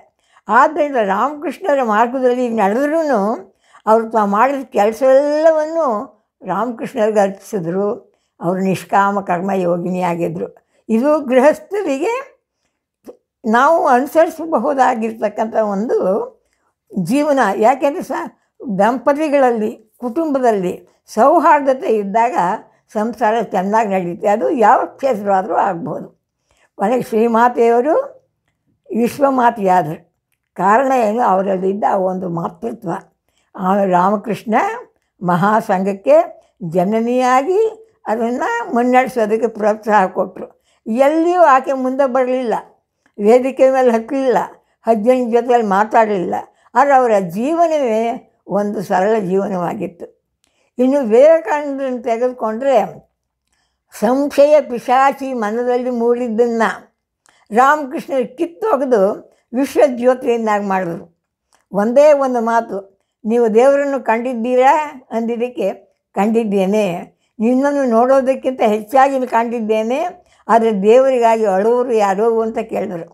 ಆದ್ದರಿಂದ ರಾಮಕೃಷ್ಣರ ಮಾರ್ಗದಲ್ಲಿ ನಡೆದ್ರೂ ಅವರು ತಾವು ಮಾಡಿದ ಕೆಲಸವೆಲ್ಲವನ್ನು ರಾಮಕೃಷ್ಣರಿಗೆ ಅರ್ಪಿಸಿದ್ರು ಅವರು ನಿಷ್ಕಾಮ ಕರ್ಮ ಯೋಗಿನಿಯಾಗಿದ್ದರು ಇದು ಗೃಹಸ್ಥರಿಗೆ ನಾವು ಅನುಸರಿಸಬಹುದಾಗಿರ್ತಕ್ಕಂಥ ಒಂದು ಜೀವನ ಯಾಕೆಂದರೆ ಸ ದಂಪತಿಗಳಲ್ಲಿ ಕುಟುಂಬದಲ್ಲಿ ಸೌಹಾರ್ದತೆ ಇದ್ದಾಗ ಸಂಸಾರ ಚೆನ್ನಾಗಿ ನಡೆಯುತ್ತೆ ಅದು ಯಾವ ಕ್ಷೇತ್ರವಾದರೂ ಆಗ್ಬೋದು ಕೊನೆಗೆ ಶ್ರೀಮಾತೆಯವರು ವಿಶ್ವಮಾತೆಯಾದರು ಕಾರಣ ಏನು ಅವರಲ್ಲಿದ್ದ ಒಂದು ಮಾತೃತ್ವ ರಾಮಕೃಷ್ಣ ಮಹಾಸಂಘಕ್ಕೆ ಜನನಿಯಾಗಿ ಅದನ್ನು ಮುನ್ನಡೆಸೋದಕ್ಕೆ ಪ್ರೋತ್ಸಾಹ ಕೊಟ್ಟರು ಎಲ್ಲಿಯೂ ಆಕೆ ಮುಂದೆ ಬರಲಿಲ್ಲ ವೇದಿಕೆ ಮೇಲೆ ಹತ್ತಲಿಲ್ಲ ಹಜ್ಜನ ಜೊತೆಯಲ್ಲಿ ಮಾತಾಡಲಿಲ್ಲ ಆದರೆ ಅವರ ಜೀವನವೇ ಒಂದು ಸರಳ ಜೀವನವಾಗಿತ್ತು ಇನ್ನು ವಿವೇಕಾನಂದನ ತೆಗೆದುಕೊಂಡ್ರೆ ಸಂಶಯ ಪಿಶಾಚಿ ಮನದಲ್ಲಿ ಮೂಡಿದ್ದನ್ನು ರಾಮಕೃಷ್ಣ ಕಿತ್ತೊಗೆದು ವಿಶ್ವ ಜ್ಯೋತಿಯನ್ನಾಗಿ ಮಾಡಿದ್ರು ಒಂದೇ ಒಂದು ಮಾತು ನೀವು ದೇವರನ್ನು ಕಂಡಿದ್ದೀರಾ ಅಂದಿದ್ದಕ್ಕೆ ಕಂಡಿದ್ದೇನೆ ನಿನ್ನನ್ನು ನೋಡೋದಕ್ಕಿಂತ ಹೆಚ್ಚಾಗಿ ಕಂಡಿದ್ದೇನೆ ಆದರೆ ದೇವರಿಗಾಗಿ ಅಳುವರು ಯಾರೋ ಅಂತ ಕೇಳಿದರು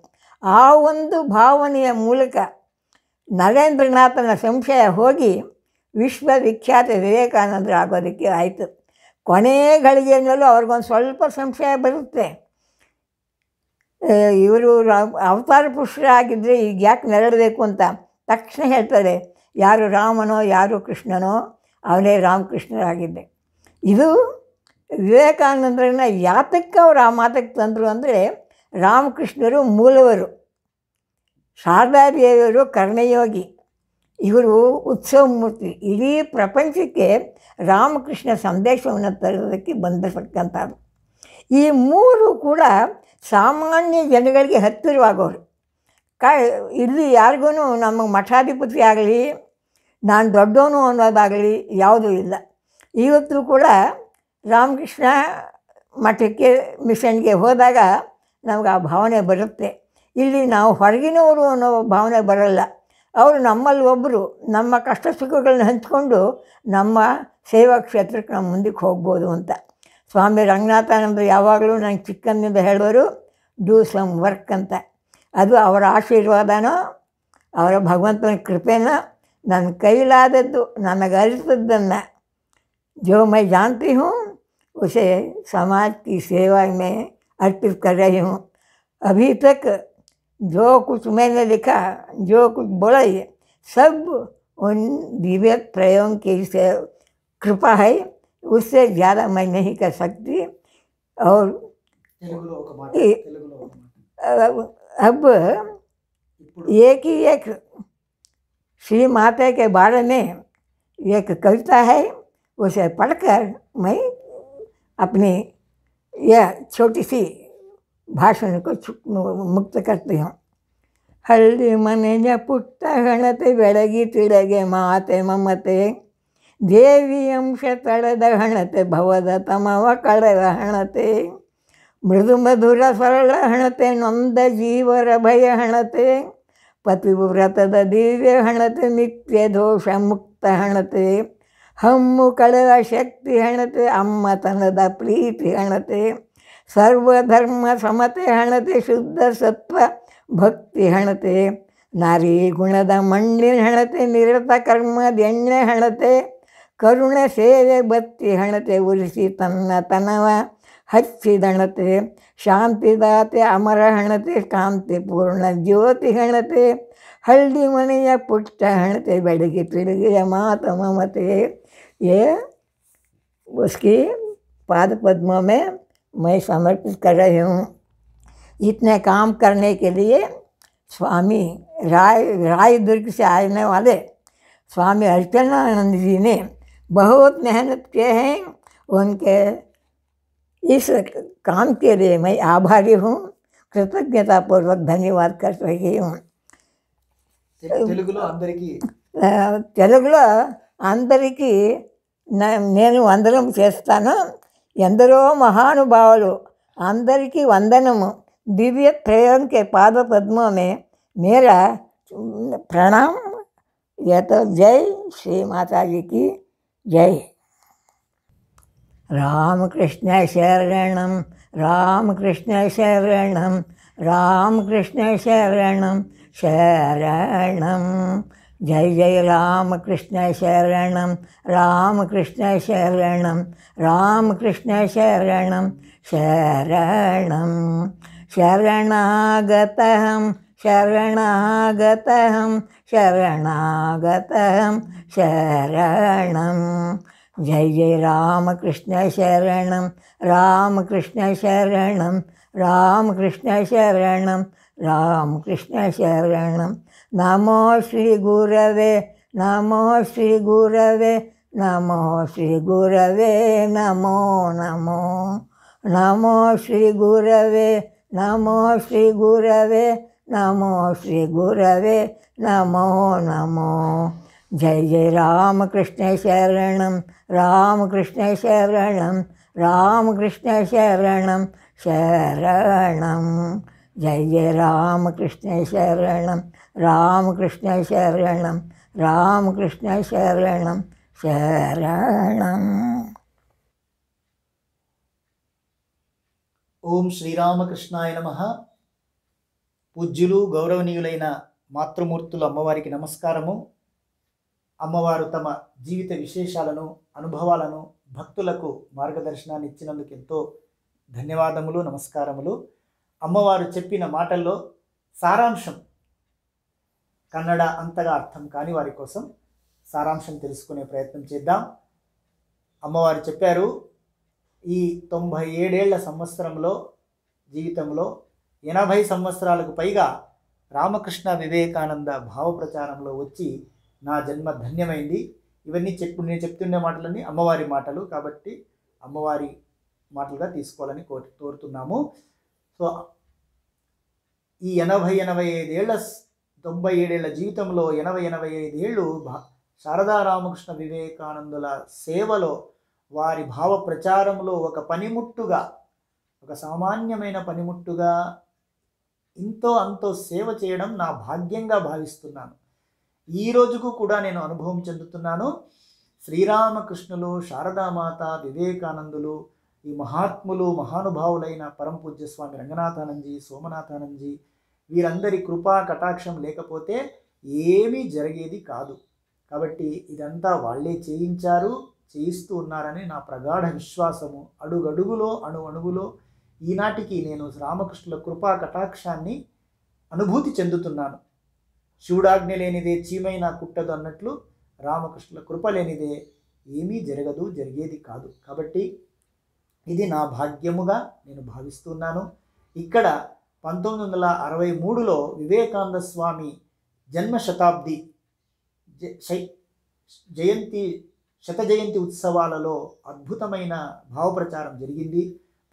ಆ ಒಂದು ಭಾವನೆಯ ಮೂಲಕ ನರೇಂದ್ರನಾಥನ ಸಂಶಯ ಹೋಗಿ ವಿಶ್ವವಿಖ್ಯಾತ ವಿವೇಕಾನಂದರು ಆಗೋದಕ್ಕೆ ಆಯಿತು ಕೊನೆ ಮೇಲೂ ಅವ್ರಿಗೊಂದು ಸ್ವಲ್ಪ ಸಂಶಯ ಬರುತ್ತೆ ಇವರು ಅವತಾರ ಪುರುಷರಾಗಿದ್ದರೆ ಈಗ ಯಾಕೆ ನೆರಳಬೇಕು ಅಂತ ತಕ್ಷಣ ಹೇಳ್ತಾರೆ ಯಾರು ರಾಮನೋ ಯಾರು ಕೃಷ್ಣನೋ ಅವನೇ ರಾಮಕೃಷ್ಣರಾಗಿದ್ದೆ ಇದು ವಿವೇಕಾನಂದರನ್ನ ಯಾತಕ್ಕೆ ಅವರು ಆ ಮಾತಕ್ಕೆ ತಂದರು ಅಂದರೆ ರಾಮಕೃಷ್ಣರು ಮೂಲವರು ಶಾರದಾದೇವಿಯವರು ಕರ್ಣಯೋಗಿ ಇವರು ಉತ್ಸವ ಮೂರ್ತಿ ಇಡೀ ಪ್ರಪಂಚಕ್ಕೆ ರಾಮಕೃಷ್ಣ ಸಂದೇಶವನ್ನು ತರೋದಕ್ಕೆ ಬಂದಿರತಕ್ಕಂಥದ್ದು ಈ ಮೂರು ಕೂಡ ಸಾಮಾನ್ಯ ಜನಗಳಿಗೆ ಹತ್ತಿರವಾಗೋರು ಕ ಇಲ್ಲಿ ಯಾರಿಗೂ ನಮಗೆ ಮಠಾಧಿಪತಿ ಆಗಲಿ ನಾನು ದೊಡ್ಡವನು ಅನ್ನೋದಾಗಲಿ ಯಾವುದೂ ಇಲ್ಲ ಇವತ್ತು ಕೂಡ ರಾಮಕೃಷ್ಣ ಮಠಕ್ಕೆ ಮಿಷನ್ಗೆ ಹೋದಾಗ ನಮ್ಗೆ ಆ ಭಾವನೆ ಬರುತ್ತೆ ಇಲ್ಲಿ ನಾವು ಹೊರಗಿನವರು ಅನ್ನೋ ಭಾವನೆ ಬರಲ್ಲ ಅವರು ನಮ್ಮಲ್ಲಿ ಒಬ್ಬರು ನಮ್ಮ ಕಷ್ಟ ಸುಖಗಳನ್ನ ಹಂಚಿಕೊಂಡು ನಮ್ಮ ಸೇವಾ ಕ್ಷೇತ್ರಕ್ಕೆ ನಾವು ಮುಂದಕ್ಕೆ ಹೋಗ್ಬೋದು ಅಂತ फामे रंगनाथन ने ಯಾವಾಗಲೂ ನನಗೆ ಚಿಕ್ಕನಿಂದ ಹೇಳವರು ዱಸಂ ವರ್ಕ್ ಅಂತ ಅದು ಅವರ ಆಶೀರ್ವಾದನ ಅವರ ಭಗವಂತನ ಕೃಪೆಯಿಂದ ನನ್ನ ಕೈಲಾದದ್ದು ನನಗೆ ಅರ್ಪಿಸುತ್ತಿದ್ದೇನೆ ಜೋ मैं जानती हूं उसे समाज की सेवा में अर्पित कर रही हूं अभी तक जो कुछ मैंने लिखा जो कुछ बोला ये सब उन ವಿವಿಧ ಪ್ರಯೋгಕ್ಕೆ ಕೃಪಾ ہے उससे ज़्यादा मैं नहीं कर सकती और अब एक ही एक श्री माता के बारे में एक कविता है उसे पढ़कर मैं अपनी यह छोटी सी भाषण को करती हूँ हल्दी मने ಮನೆಯ पुट्ट गणते बेड़गी तिड़गे माते ममते देवी अंश तळद हणते भव तमव कळद मृदुमधुर सरळ हणते नंद भय हणते पतु व्रतद हणते नि दोष मुक्त हणते हम्म कळद शक्ती हणते अनद प्रीती हणते सर्व धर्म समते हणते शुद्ध सत्व भक्ती हणते नारी गुणद मण हणते निरत कर्म धण्ये हणते ಕರುಣಸೇವೆ ಬತ್ತಿ ಹಣತೆ ಉರಿಸಿ ತನ್ನ ತನವ ಹಚ್ಚಿದಣತೆ ಶಾಂತಿದಾತೆ ಅಮರ ಹಣತೆ ಕಾಂತಿಪೂರ್ಣ ಜ್ಯೋತಿ ಹಣತೆ ಹಳ್ಳಿ ಮನೆಯ ಪುಟ್ಟ ಹಣತೆ ಬೆಳಗ್ಗೆ ತಿರುಗಿಯ ಮಾತ ಮಮತೆ ये उसकी पाद पद्मों में मैं समर्पित कर रही हूँ इतने काम करने के लिए स्वामी राय राय दुर्ग से आने वाले स्वामी हरिचंद्रानंद जी ने बहुत मेहनत किए हैं उनके इस काम के लिए मैं आभारी हूँ कृतज्ञता पूर्वक धन्यवाद कर रही हूँ अंदर की ने वंदन चाहो महानुभा अंदर की वंदन दिव्य प्रेम के पाद पद्म में मेरा प्रणाम यह तो जय श्री माता की जय रामकृष्णशरणं रामकृष्णशरणं रामकृष्णशरणं शरणं जय जय रामकृष्णशरणं रामकृष्णशरणं रामकृष्णशरणं शरणं शरणागतः शरणागतं शरणागतं शरणं जय जय रामकृष्णशरणं रामकृष्णशरणं रामकृष्णशरणं रामकृष्णशरणं नमो श्रीगुरवे नमो श्रीगुरवे नमो श्रीगुरवे नमो नमो नमो श्रीगुरवे नमो श्रीगुरवे नमो श्रीगुरवे नमो नमो जय जय रामकृष्णशरणं रामकृष्णशरणं रामकृष्णशरणं शरणं जय जय रामकृष्णशरणं रामकृष्णशरणं रामकृष्णशरणं शरणं ॐ श्रीरामकृष्णाय नमः పూజ్యులు గౌరవనీయులైన మాతృమూర్తులు అమ్మవారికి నమస్కారము అమ్మవారు తమ జీవిత విశేషాలను అనుభవాలను భక్తులకు మార్గదర్శనాన్ని ఇచ్చినందుకు ఎంతో ధన్యవాదములు నమస్కారములు అమ్మవారు చెప్పిన మాటల్లో సారాంశం కన్నడ అంతగా అర్థం కాని వారి కోసం సారాంశం తెలుసుకునే ప్రయత్నం చేద్దాం అమ్మవారు చెప్పారు ఈ తొంభై ఏడేళ్ల సంవత్సరంలో జీవితంలో ఎనభై సంవత్సరాలకు పైగా రామకృష్ణ వివేకానంద భావ ప్రచారంలో వచ్చి నా జన్మ ధన్యమైంది ఇవన్నీ చెప్పు నేను చెప్తుండే మాటలన్నీ అమ్మవారి మాటలు కాబట్టి అమ్మవారి మాటలుగా తీసుకోవాలని కోరుతున్నాము సో ఈ ఎనభై ఎనభై ఐదేళ్ల తొంభై ఏడేళ్ల జీవితంలో ఎనభై ఎనభై ఐదేళ్ళు భా శారదా రామకృష్ణ వివేకానందుల సేవలో వారి భావ ప్రచారంలో ఒక పనిముట్టుగా ఒక సామాన్యమైన పనిముట్టుగా ఇంతో అంతో సేవ చేయడం నా భాగ్యంగా భావిస్తున్నాను ఈ రోజుకు కూడా నేను అనుభవం చెందుతున్నాను శ్రీరామకృష్ణులు శారదామాత వివేకానందులు ఈ మహాత్ములు మహానుభావులైన పరమపూజ్య స్వామి రంగనాథానందజీ సోమనాథానందజీ వీరందరి కృపా కటాక్షం లేకపోతే ఏమీ జరిగేది కాదు కాబట్టి ఇదంతా వాళ్లే చేయించారు చేయిస్తూ ఉన్నారని నా ప్రగాఢ విశ్వాసము అడుగడుగులో అణు అణువులో ఈనాటికి నేను రామకృష్ణుల కృపా కటాక్షాన్ని అనుభూతి చెందుతున్నాను శివుడాజ్ఞ లేనిదే చీమైన కుట్టదు అన్నట్లు రామకృష్ణుల కృప లేనిదే ఏమీ జరగదు జరిగేది కాదు కాబట్టి ఇది నా భాగ్యముగా నేను భావిస్తున్నాను ఇక్కడ పంతొమ్మిది వందల అరవై మూడులో వివేకానంద స్వామి జన్మ శతాబ్ది జయంతి శత జయంతి ఉత్సవాలలో అద్భుతమైన భావప్రచారం జరిగింది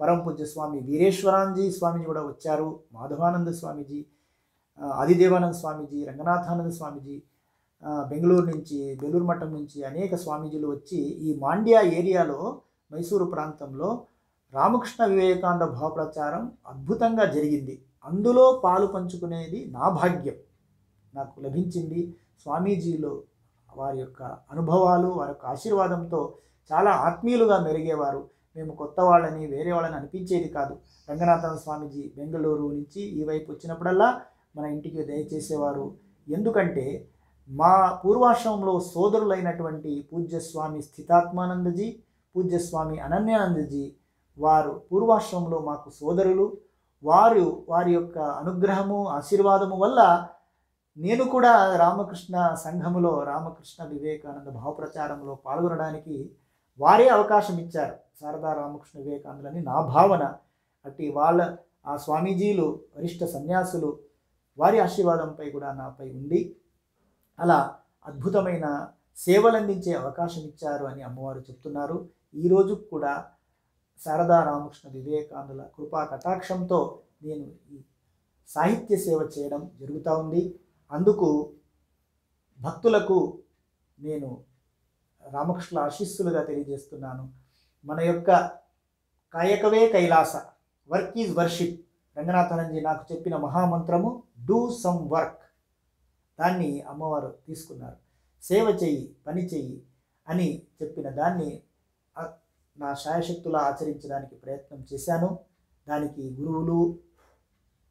పరం స్వామి వీరేశ్వరాంజీ స్వామిజీ కూడా వచ్చారు మాధవానంద స్వామీజీ ఆదిదేవానంద స్వామీజీ రంగనాథానంద స్వామీజీ బెంగళూరు నుంచి బెలూరు మఠం నుంచి అనేక స్వామీజీలు వచ్చి ఈ మాండ్యా ఏరియాలో మైసూరు ప్రాంతంలో రామకృష్ణ వివేకానంద భావప్రచారం అద్భుతంగా జరిగింది అందులో పాలు పంచుకునేది నా భాగ్యం నాకు లభించింది స్వామీజీలు వారి యొక్క అనుభవాలు వారి యొక్క ఆశీర్వాదంతో చాలా ఆత్మీయులుగా మెరిగేవారు మేము కొత్త వాళ్ళని వేరే వాళ్ళని అనిపించేది కాదు రంగనాథ స్వామిజీ బెంగళూరు నుంచి ఈ వైపు వచ్చినప్పుడల్లా మన ఇంటికి దయచేసేవారు ఎందుకంటే మా పూర్వాశ్రమంలో సోదరులైనటువంటి పూజ్యస్వామి స్థితాత్మానందజీ పూజ్యస్వామి అనన్యానందజీ వారు పూర్వాశ్రమంలో మాకు సోదరులు వారు వారి యొక్క అనుగ్రహము ఆశీర్వాదము వల్ల నేను కూడా రామకృష్ణ సంఘములో రామకృష్ణ వివేకానంద భావప్రచారంలో పాల్గొనడానికి వారే అవకాశం ఇచ్చారు శారదా రామకృష్ణ వివేకానందులని నా భావన అట్టి వాళ్ళ ఆ స్వామీజీలు వరిష్ట సన్యాసులు వారి ఆశీర్వాదంపై కూడా నాపై ఉంది అలా అద్భుతమైన సేవలందించే అవకాశం ఇచ్చారు అని అమ్మవారు చెప్తున్నారు ఈరోజు కూడా శారదా రామకృష్ణ వివేకానందుల కృపా కటాక్షంతో నేను ఈ సాహిత్య సేవ చేయడం జరుగుతూ ఉంది అందుకు భక్తులకు నేను రామకృష్ణుల ఆశీస్సులుగా తెలియజేస్తున్నాను మన యొక్క కాయకవే కైలాస వర్క్ ఈజ్ వర్షిప్ రంగనాథనంజీ నాకు చెప్పిన మహామంత్రము డూ సమ్ వర్క్ దాన్ని అమ్మవారు తీసుకున్నారు సేవ చెయ్యి పని చెయ్యి అని చెప్పిన దాన్ని నా శాయశక్తులా ఆచరించడానికి ప్రయత్నం చేశాను దానికి గురువులు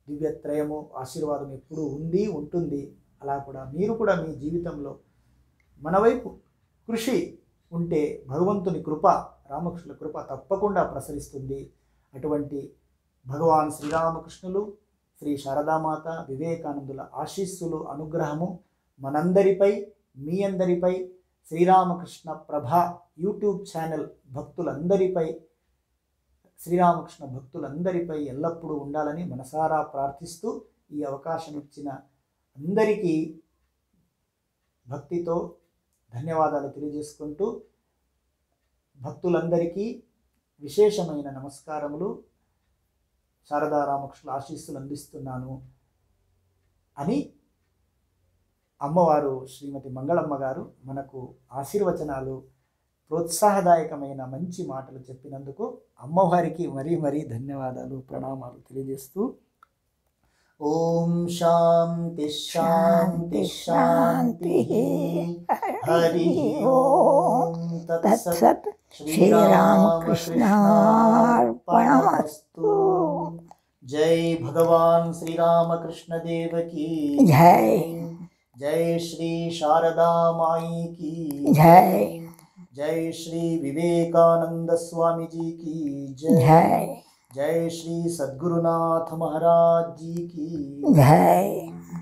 దివ్యత్రయము ఆశీర్వాదం ఎప్పుడూ ఉంది ఉంటుంది అలా కూడా మీరు కూడా మీ జీవితంలో మన వైపు కృషి ఉంటే భగవంతుని కృప రామకృష్ణుల కృప తప్పకుండా ప్రసరిస్తుంది అటువంటి భగవాన్ శ్రీరామకృష్ణులు శ్రీ శారదామాత వివేకానందుల ఆశీస్సులు అనుగ్రహము మనందరిపై మీ అందరిపై శ్రీరామకృష్ణ ప్రభ యూట్యూబ్ ఛానల్ భక్తులందరిపై శ్రీరామకృష్ణ భక్తులందరిపై ఎల్లప్పుడూ ఉండాలని మనసారా ప్రార్థిస్తూ ఈ అవకాశం ఇచ్చిన అందరికీ భక్తితో ధన్యవాదాలు తెలియజేసుకుంటూ భక్తులందరికీ విశేషమైన నమస్కారములు శారదారామకృష్ణ ఆశీస్సులు అందిస్తున్నాను అని అమ్మవారు శ్రీమతి మంగళమ్మ గారు మనకు ఆశీర్వచనాలు ప్రోత్సాహదాయకమైన మంచి మాటలు చెప్పినందుకు అమ్మవారికి మరీ మరీ ధన్యవాదాలు ప్రణామాలు తెలియజేస్తూ ओम शांति शांति शांति हरि ओम तत्सत श्री राम कृष्णार्पणमस्तु जय भगवान श्री राम कृष्ण देव की जय जय श्री शारदा माई की जय जय श्री विवेकानंद स्वामी जी की जय जय श्री सदगुरुनाथ महाराज जी की जय